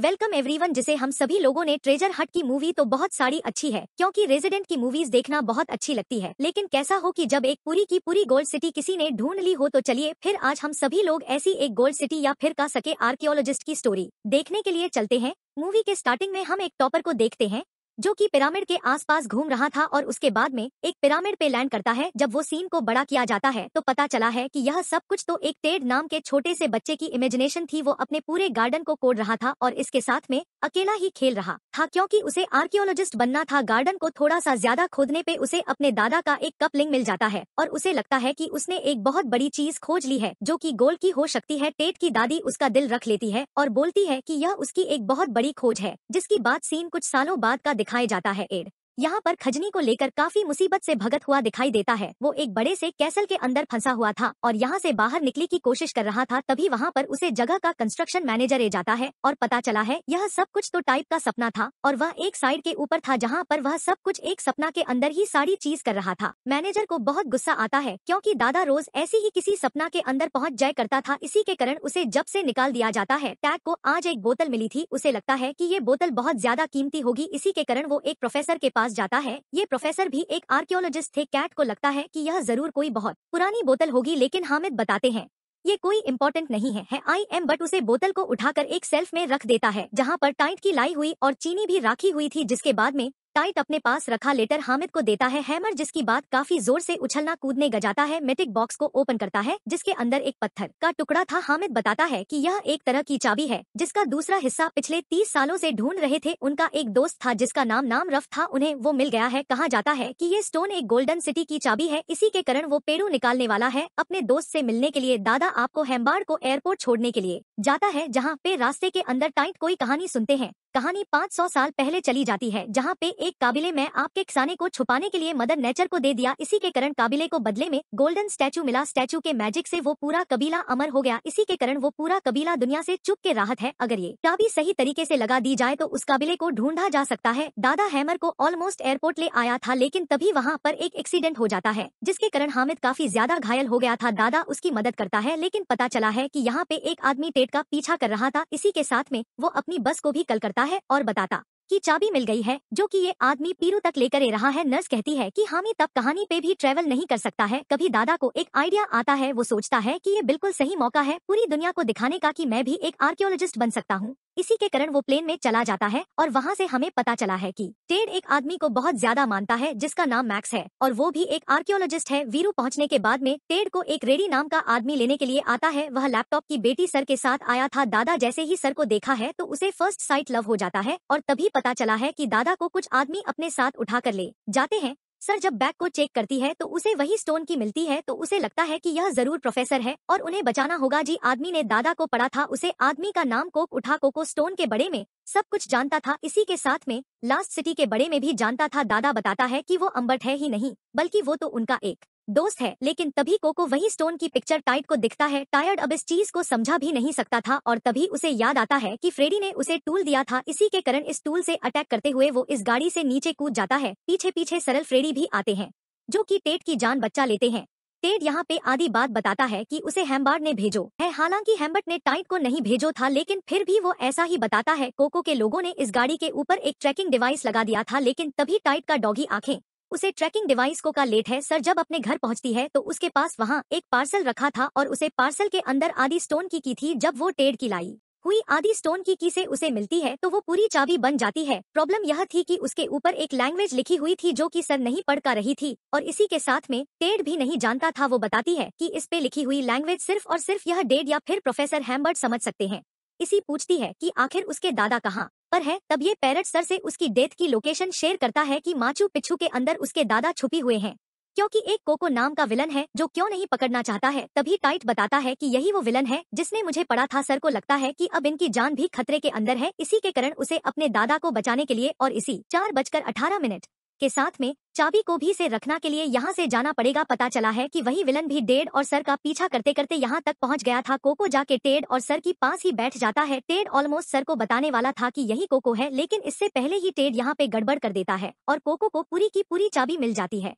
welcome everyone जिसे हम सभी लोगों ने ट्रेजर हट की मूवी तो बहुत सारी अच्छी है क्योंकि रेजिडेंट की मूवीज देखना बहुत अच्छी लगती है लेकिन कैसा हो कि जब एक पूरी की पूरी गोल्ड सिटी किसी ने ढूंढ ली हो तो चलिए फिर आज हम सभी लोग ऐसी एक गोल्ड सिटी या फिर का सके आर्कियोलॉजिस्ट की स्टोरी देखने के लिए चलते हैं मूवी के स्टार्टिंग में हम एक टॉपर को देखते हैं जो कि पिरामिड के आसपास घूम रहा था और उसके बाद में एक पिरामिड पे लैंड करता है जब वो सीन को बड़ा किया जाता है तो पता चला है कि यह सब कुछ तो एक टेड नाम के छोटे से बच्चे की इमेजिनेशन थी वो अपने पूरे गार्डन को कोड रहा था और इसके साथ में अकेला ही खेल रहा था क्योंकि उसे आर्कियोलॉजिस्ट बनना था गार्डन को थोड़ा सा ज्यादा खोदने पे उसे अपने दादा का एक कपलिंग मिल जाता है और उसे लगता है कि उसने एक बहुत बड़ी चीज खोज ली है जो कि गोल की हो सकती है टेट की दादी उसका दिल रख लेती है और बोलती है कि यह उसकी एक बहुत बड़ी खोज है जिसकी बात सीन कुछ सालों बाद का दिखाया जाता है एड यहाँ पर खजनी को लेकर काफी मुसीबत से भगत हुआ दिखाई देता है वो एक बड़े से कैसल के अंदर फंसा हुआ था और यहाँ से बाहर निकले की कोशिश कर रहा था तभी वहाँ पर उसे जगह का कंस्ट्रक्शन मैनेजर ए जाता है और पता चला है यह सब कुछ तो टाइप का सपना था और वह एक साइड के ऊपर था जहाँ पर वह सब कुछ एक सपना के अंदर ही सारी चीज कर रहा था मैनेजर को बहुत गुस्सा आता है क्योंकि दादा रोज ऐसी ही किसी सपना के अंदर पहुँच जाए करता था इसी के कारण उसे जब से निकाल दिया जाता है टैग को आज एक बोतल मिली थी उसे लगता है की ये बोतल बहुत ज्यादा कीमती होगी इसी के कारण वो एक प्रोफेसर के पास पास जाता है ये प्रोफेसर भी एक आर्कियोलॉजिस्ट थे कैट को लगता है कि यह जरूर कोई बहुत पुरानी बोतल होगी लेकिन हामिद बताते हैं ये कोई इम्पोर्टेंट नहीं है, है आई एम बट उसे बोतल को उठाकर एक सेल्फ में रख देता है जहाँ पर टाइट की लाई हुई और चीनी भी राखी हुई थी जिसके बाद में टाइट अपने पास रखा लेटर हामिद को देता है हैमर जिसकी बात काफी जोर से उछलना कूदने गजाता है मेटिक बॉक्स को ओपन करता है जिसके अंदर एक पत्थर का टुकड़ा था हामिद बताता है कि यह एक तरह की चाबी है जिसका दूसरा हिस्सा पिछले तीस सालों से ढूंढ रहे थे उनका एक दोस्त था जिसका नाम नाम रफ था उन्हें वो मिल गया है कहा जाता है की ये स्टोन एक गोल्डन सिटी की चाबी है इसी के कारण वो पेड़ू निकालने वाला है अपने दोस्त ऐसी मिलने के लिए दादा आपको हेम्बार को एयरपोर्ट छोड़ने के लिए जाता है जहाँ पे रास्ते के अंदर टाइट कोई कहानी सुनते हैं कहानी 500 साल पहले चली जाती है जहाँ पे एक काबिले में आपके खसाने को छुपाने के लिए मदर नेचर को दे दिया इसी के कारण काबिले को बदले में गोल्डन स्टैचू मिला स्टैचू के मैजिक से वो पूरा कबीला अमर हो गया इसी के कारण वो पूरा कबीला दुनिया से चुप के राहत है अगर ये चाबी सही तरीके से लगा दी जाए तो उस काबिले को ढूंढा जा सकता है दादा हैमर को ऑलमोस्ट एयरपोर्ट ले आया था लेकिन तभी वहाँ पर एक एक्सीडेंट हो जाता है जिसके कारण हामिद काफी ज्यादा घायल हो गया था दादा उसकी मदद करता है लेकिन पता चला है की यहाँ पे एक आदमी टेट का पीछा कर रहा था इसी के साथ में वो अपनी बस को भी कल करता आता है और बताता कि चाबी मिल गई है जो कि ये आदमी पीरू तक लेकर रहा है नर्स कहती है कि हामी तब कहानी पे भी ट्रेवल नहीं कर सकता है कभी दादा को एक आइडिया आता है वो सोचता है कि ये बिल्कुल सही मौका है पूरी दुनिया को दिखाने का कि मैं भी एक आर्कियोलॉजिस्ट बन सकता हूँ इसी के कारण वो प्लेन में चला जाता है और वहाँ से हमें पता चला है कि टेड एक आदमी को बहुत ज्यादा मानता है जिसका नाम मैक्स है और वो भी एक आर्कियोलॉजिस्ट है वीरू पहुँचने के बाद में टेड को एक रेडी नाम का आदमी लेने के लिए आता है वह लैपटॉप की बेटी सर के साथ आया था दादा जैसे ही सर को देखा है तो उसे फर्स्ट साइट लव हो जाता है और तभी पता चला है की दादा को कुछ आदमी अपने साथ उठा कर ले जाते हैं सर जब बैग को चेक करती है तो उसे वही स्टोन की मिलती है तो उसे लगता है कि यह जरूर प्रोफेसर है और उन्हें बचाना होगा जी आदमी ने दादा को पढ़ा था उसे आदमी का नाम कोक उठा कोको स्टोन के बड़े में सब कुछ जानता था इसी के साथ में लास्ट सिटी के बड़े में भी जानता था दादा बताता है कि वो अम्बर्ट है ही नहीं बल्कि वो तो उनका एक दोस्त है लेकिन तभी कोको वही स्टोन की पिक्चर टाइट को दिखता है टायर्ड अब इस चीज को समझा भी नहीं सकता था और तभी उसे याद आता है कि फ्रेडी ने उसे टूल दिया था इसी के कारण इस टूल से अटैक करते हुए वो इस गाड़ी से नीचे कूद जाता है पीछे पीछे सरल फ्रेडी भी आते हैं जो की टेट की जान बच्चा लेते हैं टेट यहाँ पे आधी बात बताता है कि उसे हेम्बार्ड ने भेजो है हालांकि हेम्बर्ट ने टाइट को नहीं भेजो था लेकिन फिर भी वो ऐसा ही बताता है कोको के लोगों ने इस गाड़ी के ऊपर एक ट्रैकिंग डिवाइस लगा दिया था लेकिन तभी टाइट का डॉगी आंखें उसे ट्रैकिंग डिवाइस को का लेट है सर जब अपने घर पहुंचती है तो उसके पास वहाँ एक पार्सल रखा था और उसे पार्सल के अंदर आधी स्टोन की की थी जब वो टेड की लाई हुई आधी स्टोन की की से उसे मिलती है तो वो पूरी चाबी बन जाती है प्रॉब्लम यह थी कि उसके ऊपर एक लैंग्वेज लिखी हुई थी जो कि सर नहीं पढ़ का रही थी और इसी के साथ में टेड भी नहीं जानता था वो बताती है कि इस पे लिखी हुई लैंग्वेज सिर्फ और सिर्फ यह डेड या फिर प्रोफेसर हैम्बर्ट समझ सकते हैं इसी पूछती है कि आखिर उसके दादा कहाँ पर है तब ये पैरट सर से उसकी डेथ की लोकेशन शेयर करता है कि माचू पिछू के अंदर उसके दादा छुपी हुए हैं क्योंकि एक कोको नाम का विलन है जो क्यों नहीं पकड़ना चाहता है तभी टाइट बताता है कि यही वो विलन है जिसने मुझे पढ़ा था सर को लगता है कि अब इनकी जान भी खतरे के अंदर है इसी के कारण उसे अपने दादा को बचाने के लिए और इसी चार बजकर अठारह मिनट के साथ में चाबी को भी से रखना के लिए यहाँ से जाना पड़ेगा पता चला है कि वही विलन भी टेड़ और सर का पीछा करते करते यहाँ तक पहुँच गया था कोको जाके टेड और सर की पास ही बैठ जाता है टेड ऑलमोस्ट सर को बताने वाला था कि यही कोको है लेकिन इससे पहले ही टेड यहाँ पे गड़बड़ कर देता है और कोको को पूरी की पूरी चाबी मिल जाती है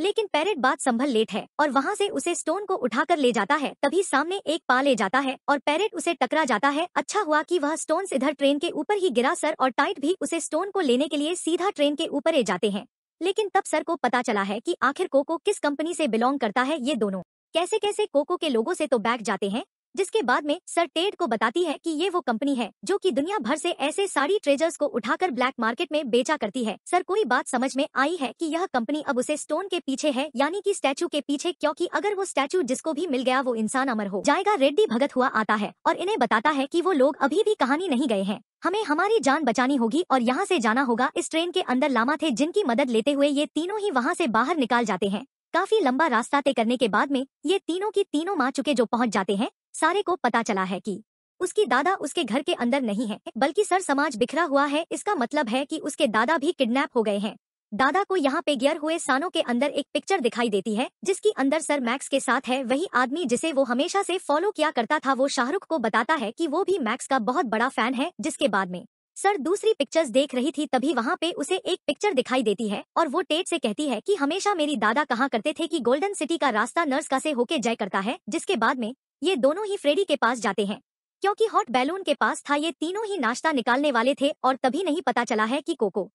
लेकिन पैरेट बात संभल लेट है और वहाँ से उसे स्टोन को उठाकर ले जाता है तभी सामने एक पा ले जाता है और पैरेट उसे टकरा जाता है अच्छा हुआ कि वह स्टोन इधर ट्रेन के ऊपर ही गिरा सर और टाइट भी उसे स्टोन को लेने के लिए सीधा ट्रेन के ऊपर ले जाते हैं लेकिन तब सर को पता चला है की आखिर कोको किस कंपनी से बिलोंग करता है ये दोनों कैसे कैसे कोको के लोगों से तो बैग जाते हैं जिसके बाद में सर टेड को बताती है कि ये वो कंपनी है जो कि दुनिया भर से ऐसे साड़ी ट्रेजर्स को उठाकर ब्लैक मार्केट में बेचा करती है सर कोई बात समझ में आई है कि यह कंपनी अब उसे स्टोन के पीछे है यानी कि स्टैचू के पीछे क्योंकि अगर वो स्टैचू जिसको भी मिल गया वो इंसान अमर हो जाएगा रेड्डी भगत हुआ आता है और इन्हें बताता है की वो लोग अभी भी कहानी नहीं गए हैं हमें हमारी जान बचानी होगी और यहाँ से जाना होगा इस ट्रेन के अंदर लामा थे जिनकी मदद लेते हुए ये तीनों ही वहाँ से बाहर निकाल जाते हैं काफी लंबा रास्ता तय करने के बाद में ये तीनों की तीनों माँ चुके जो पहुंच जाते हैं सारे को पता चला है कि उसकी दादा उसके घर के अंदर नहीं है बल्कि सर समाज बिखरा हुआ है इसका मतलब है कि उसके दादा भी किडनैप हो गए हैं दादा को यहाँ पे गियर हुए सानों के अंदर एक पिक्चर दिखाई देती है जिसकी अंदर सर मैक्स के साथ है वही आदमी जिसे वो हमेशा से फॉलो किया करता था वो शाहरुख को बताता है कि वो भी मैक्स का बहुत बड़ा फैन है जिसके बाद में सर दूसरी पिक्चर्स देख रही थी तभी वहाँ पे उसे एक पिक्चर दिखाई देती है और वो टेट से कहती है कि हमेशा मेरी दादा कहा करते थे कि गोल्डन सिटी का रास्ता नर्स का से होके जय करता है जिसके बाद में ये दोनों ही फ्रेडी के पास जाते हैं क्योंकि हॉट बैलून के पास था ये तीनों ही नाश्ता निकालने वाले थे और तभी नहीं पता चला है की कोको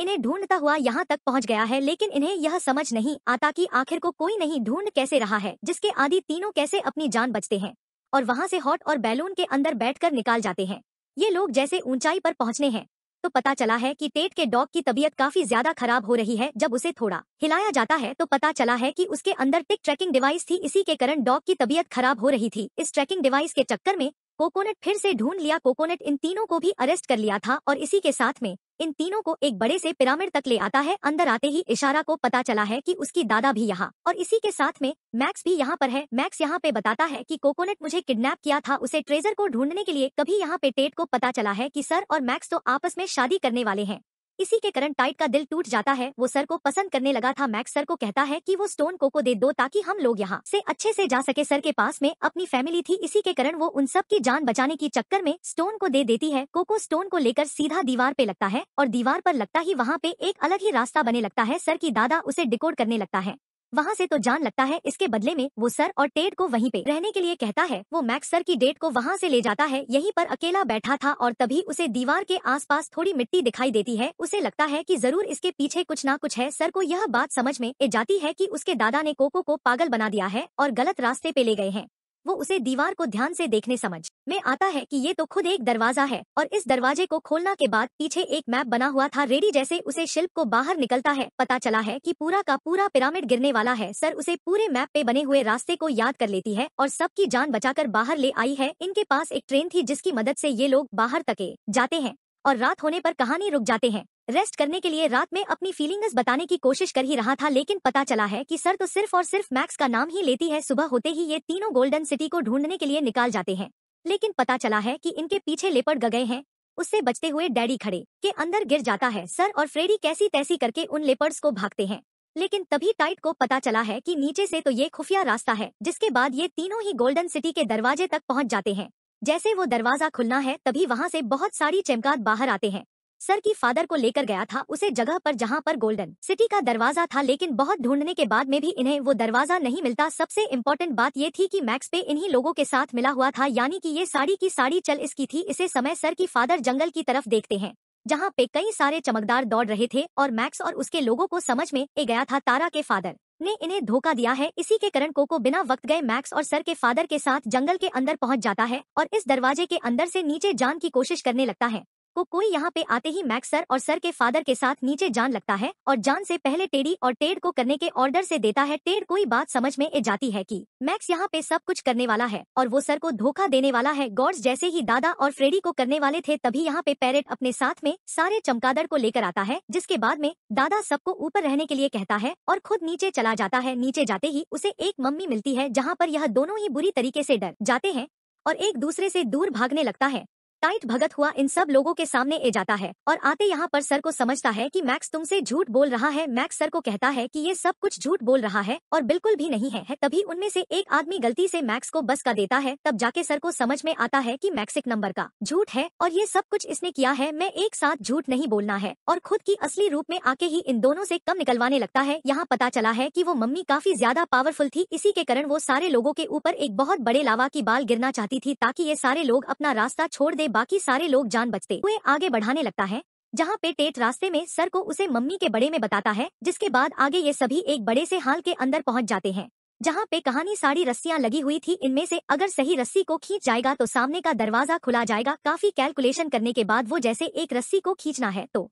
इन्हें ढूंढता हुआ यहाँ तक पहुँच गया है लेकिन इन्हें यह समझ नहीं आता की आखिर को कोई नहीं ढूंढ कैसे रहा है जिसके आदि तीनों कैसे अपनी जान बचते हैं और वहाँ से हॉट और बैलून के अंदर बैठ निकाल जाते हैं ये लोग जैसे ऊंचाई पर पहुंचने हैं तो पता चला है कि टेट के डॉग की तबीयत काफी ज्यादा खराब हो रही है जब उसे थोड़ा हिलाया जाता है तो पता चला है कि उसके अंदर टिक ट्रैकिंग डिवाइस थी इसी के कारण डॉग की तबीयत खराब हो रही थी इस ट्रैकिंग डिवाइस के चक्कर में कोकोनट फिर से ढूंढ लिया कोकोनट इन तीनों को भी अरेस्ट कर लिया था और इसी के साथ में इन तीनों को एक बड़े से पिरामिड तक ले आता है अंदर आते ही इशारा को पता चला है कि उसकी दादा भी यहाँ और इसी के साथ में मैक्स भी यहाँ पर है मैक्स यहाँ पे बताता है कि कोकोनट मुझे किडनैप किया था उसे ट्रेजर को ढूंढने के लिए कभी यहाँ पे टेट को पता चला है की सर और मैक्स तो आपस में शादी करने वाले हैं इसी के कारण टाइट का दिल टूट जाता है वो सर को पसंद करने लगा था मैक्स सर को कहता है कि वो स्टोन को को दे दो ताकि हम लोग यहाँ से अच्छे से जा सके सर के पास में अपनी फैमिली थी इसी के कारण वो उन सब की जान बचाने की चक्कर में स्टोन को दे देती है कोको स्टोन को लेकर सीधा दीवार पे लगता है और दीवार पर लगता ही वहाँ पे एक अलग ही रास्ता बने लगता है सर की दादा उसे डिकोड करने लगता है वहाँ से तो जान लगता है इसके बदले में वो सर और टेड को वहीं पे रहने के लिए कहता है वो मैक्स सर की डेट को वहाँ से ले जाता है यहीं पर अकेला बैठा था और तभी उसे दीवार के आसपास थोड़ी मिट्टी दिखाई देती है उसे लगता है कि जरूर इसके पीछे कुछ ना कुछ है सर को यह बात समझ में जाती है कि उसके दादा ने कोको को पागल बना दिया है और गलत रास्ते पे ले गए हैं वो उसे दीवार को ध्यान से देखने समझ में आता है कि ये तो खुद एक दरवाजा है और इस दरवाजे को खोलना के बाद पीछे एक मैप बना हुआ था रेडी जैसे उसे शिल्प को बाहर निकलता है पता चला है कि पूरा का पूरा पिरामिड गिरने वाला है सर उसे पूरे मैप पे बने हुए रास्ते को याद कर लेती है और सबकी जान बचा बाहर ले आई है इनके पास एक ट्रेन थी जिसकी मदद ऐसी ये लोग बाहर तके जाते हैं और रात होने आरोप कहानी रुक जाते हैं रेस्ट करने के लिए रात में अपनी फीलिंग्स बताने की कोशिश कर ही रहा था लेकिन पता चला है कि सर तो सिर्फ और सिर्फ मैक्स का नाम ही लेती है सुबह होते ही ये तीनों गोल्डन सिटी को ढूंढने के लिए निकाल जाते हैं लेकिन पता चला है कि इनके पीछे लेपड़ गए हैं उससे बचते हुए डैडी खड़े के अंदर गिर जाता है सर और फ्रेडी कैसी तैसी करके उन लेपर्स को भागते हैं लेकिन तभी टाइट को पता चला है की नीचे से तो ये खुफिया रास्ता है जिसके बाद ये तीनों ही गोल्डन सिटी के दरवाजे तक पहुँच जाते हैं जैसे वो दरवाजा खुलना है तभी वहाँ से बहुत सारी चमकात बाहर आते हैं सर की फादर को लेकर गया था उसे जगह पर जहां पर गोल्डन सिटी का दरवाजा था लेकिन बहुत ढूंढने के बाद में भी इन्हें वो दरवाजा नहीं मिलता सबसे इम्पोर्टेंट बात ये थी कि मैक्स पे इन्हीं लोगों के साथ मिला हुआ था यानी कि ये साड़ी की साड़ी चल इसकी थी इसे समय सर की फादर जंगल की तरफ देखते हैं जहाँ पे कई सारे चमकदार दौड़ रहे थे और मैक्स और उसके लोगों को समझ में ए गया था तारा के फादर ने इन्हें धोखा दिया है इसी के कारण कोको बिना वक्त गए मैक्स और सर के फादर के साथ जंगल के अंदर पहुंच जाता है और इस दरवाजे के अंदर से नीचे जान की कोशिश करने लगता है को कोई यहाँ पे आते ही मैक्स सर और सर के फादर के साथ नीचे जान लगता है और जान से पहले टेडी और टेड को करने के ऑर्डर से देता है टेड कोई बात समझ में ए जाती है कि मैक्स यहाँ पे सब कुछ करने वाला है और वो सर को धोखा देने वाला है गॉड्स जैसे ही दादा और फ्रेडी को करने वाले थे तभी यहाँ पे पैरेट अपने साथ में सारे चमकादड़ को लेकर आता है जिसके बाद में दादा सबको ऊपर रहने के लिए कहता है और खुद नीचे चला जाता है नीचे जाते ही उसे एक मम्मी मिलती है जहाँ पर यह दोनों ही बुरी तरीके से डर जाते हैं और एक दूसरे से दूर भागने लगता है टाइट भगत हुआ इन सब लोगों के सामने ए जाता है और आते यहाँ पर सर को समझता है कि मैक्स तुमसे झूठ बोल रहा है मैक्स सर को कहता है कि ये सब कुछ झूठ बोल रहा है और बिल्कुल भी नहीं है तभी उनमें से एक आदमी गलती से मैक्स को बस का देता है तब जाके सर को समझ में आता है कि मैक्स एक नंबर का झूठ है और ये सब कुछ इसने किया है मैं एक साथ झूठ नहीं बोलना है और खुद की असली रूप में आके ही इन दोनों से कम निकलवाने लगता है यहाँ पता चला है की वो मम्मी काफी ज्यादा पावरफुल थी इसी के कारण वो सारे लोगों के ऊपर एक बहुत बड़े लावा की बाल गिरना चाहती थी ताकि ये सारे लोग अपना रास्ता छोड़ दे बाकी सारे लोग जान बचते हुए आगे बढ़ाने लगता है जहाँ पे टेट रास्ते में सर को उसे मम्मी के बड़े में बताता है जिसके बाद आगे ये सभी एक बड़े से हाल के अंदर पहुँच जाते हैं जहाँ पे कहानी सारी रस्सियाँ लगी हुई थी इनमें से अगर सही रस्सी को खींच जाएगा तो सामने का दरवाजा खुला जाएगा काफी कैलकुलेशन करने के बाद वो जैसे एक रस्सी को खींचना है तो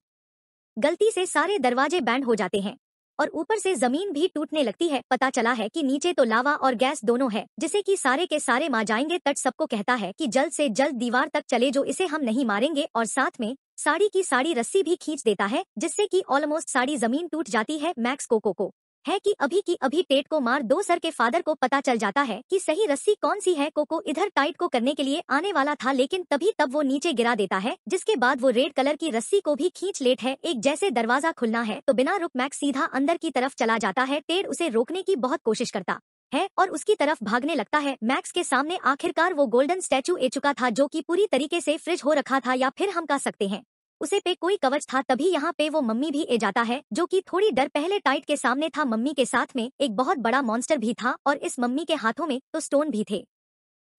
गलती से सारे दरवाजे बैंड हो जाते हैं और ऊपर से जमीन भी टूटने लगती है पता चला है कि नीचे तो लावा और गैस दोनों है जिसे कि सारे के सारे मार जाएंगे तट सबको कहता है कि जल्द से जल्द दीवार तक चले जो इसे हम नहीं मारेंगे और साथ में साड़ी की साड़ी रस्सी भी खींच देता है जिससे कि ऑलमोस्ट साड़ी जमीन टूट जाती है मैक्स कोको को है कि अभी की अभी पेट को मार दो सर के फादर को पता चल जाता है कि सही रस्सी कौन सी है कोको इधर टाइट को करने के लिए आने वाला था लेकिन तभी तब वो नीचे गिरा देता है जिसके बाद वो रेड कलर की रस्सी को भी खींच लेट है एक जैसे दरवाजा खुलना है तो बिना रुक मैक्स सीधा अंदर की तरफ चला जाता है टेड उसे रोकने की बहुत कोशिश करता है और उसकी तरफ भागने लगता है मैक्स के सामने आखिरकार वो गोल्डन स्टैचू ए चुका था जो कि पूरी तरीके से फ्रिज हो रखा था या फिर हम कह सकते हैं उसे पे कोई कवच था तभी यहाँ पे वो मम्मी भी ए जाता है जो कि थोड़ी डर पहले टाइट के सामने था मम्मी के साथ में एक बहुत बड़ा मॉन्स्टर भी था और इस मम्मी के हाथों में तो स्टोन भी थे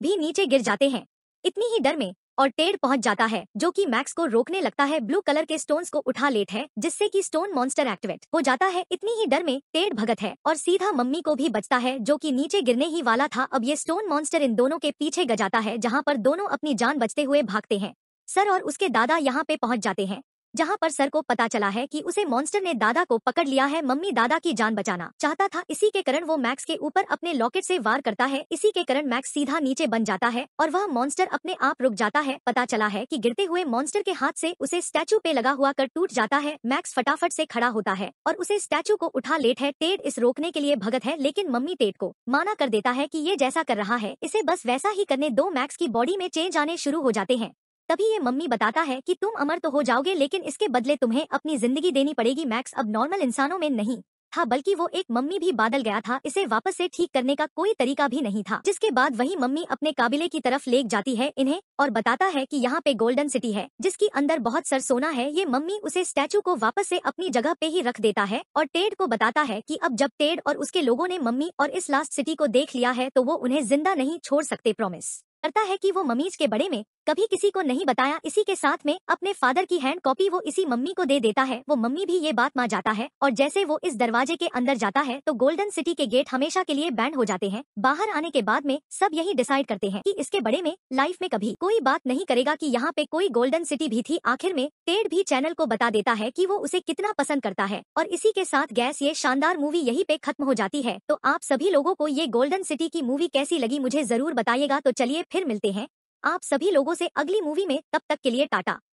भी नीचे गिर जाते हैं इतनी ही डर में और टेड पहुंच जाता है जो कि मैक्स को रोकने लगता है ब्लू कलर के स्टोन्स को उठा लेट है जिससे कि स्टोन मॉन्स्टर एक्टिवेट हो जाता है इतनी ही डर में टेड भगत है और सीधा मम्मी को भी बचता है जो कि नीचे गिरने ही वाला था अब ये स्टोन मॉन्स्टर इन दोनों के पीछे गजाता है जहाँ पर दोनों अपनी जान बचते हुए भागते हैं सर और उसके दादा यहाँ पे पहुँच जाते हैं जहाँ पर सर को पता चला है कि उसे मॉन्स्टर ने दादा को पकड़ लिया है मम्मी दादा की जान बचाना चाहता था इसी के कारण वो मैक्स के ऊपर अपने लॉकेट से वार करता है इसी के कारण मैक्स सीधा नीचे बन जाता है और वह मॉन्स्टर अपने आप रुक जाता है पता चला है कि गिरते हुए मॉन्स्टर के हाथ से उसे स्टैचू पे लगा हुआ कर टूट जाता है मैक्स फटाफट से खड़ा होता है और उसे स्टैचू को उठा लेट है टेड इस रोकने के लिए भगत है लेकिन मम्मी टेड को माना कर देता है की ये जैसा कर रहा है इसे बस वैसा ही करने दो मैक्स की बॉडी में चेंज आने शुरू हो जाते हैं तभी ये मम्मी बताता है कि तुम अमर तो हो जाओगे लेकिन इसके बदले तुम्हें अपनी जिंदगी देनी पड़ेगी मैक्स अब नॉर्मल इंसानों में नहीं था हाँ, बल्कि वो एक मम्मी भी बादल गया था इसे वापस से ठीक करने का कोई तरीका भी नहीं था जिसके बाद वही मम्मी अपने काबिले की तरफ ले जाती है इन्हें और बताता है कि यहाँ पे गोल्डन सिटी है जिसकी अंदर बहुत सर सोना है ये मम्मी उसे स्टैचू को वापस से अपनी जगह पे ही रख देता है और टेड को बताता है की अब जब टेड और उसके लोगो ने मम्मी और इस लास्ट सिटी को देख लिया है तो वो उन्हें जिंदा नहीं छोड़ सकते प्रोमिस करता है कि वो ममीज के बड़े में कभी किसी को नहीं बताया इसी के साथ में अपने फादर की हैंड कॉपी वो इसी मम्मी को दे देता है वो मम्मी भी ये बात मान जाता है और जैसे वो इस दरवाजे के अंदर जाता है तो गोल्डन सिटी के गेट हमेशा के लिए बैंड हो जाते हैं बाहर आने के बाद में सब यही डिसाइड करते हैं कि इसके बड़े में लाइफ में कभी कोई बात नहीं करेगा कि यहाँ पे कोई गोल्डन सिटी भी थी आखिर में टेड भी चैनल को बता देता है की वो उसे कितना पसंद करता है और इसी के साथ गैस ये शानदार मूवी यही पे खत्म हो जाती है तो आप सभी लोगों को ये गोल्डन सिटी की मूवी कैसी लगी मुझे जरूर बताइएगा तो चलिए फिर मिलते हैं आप सभी लोगों से अगली मूवी में तब तक के लिए टाटा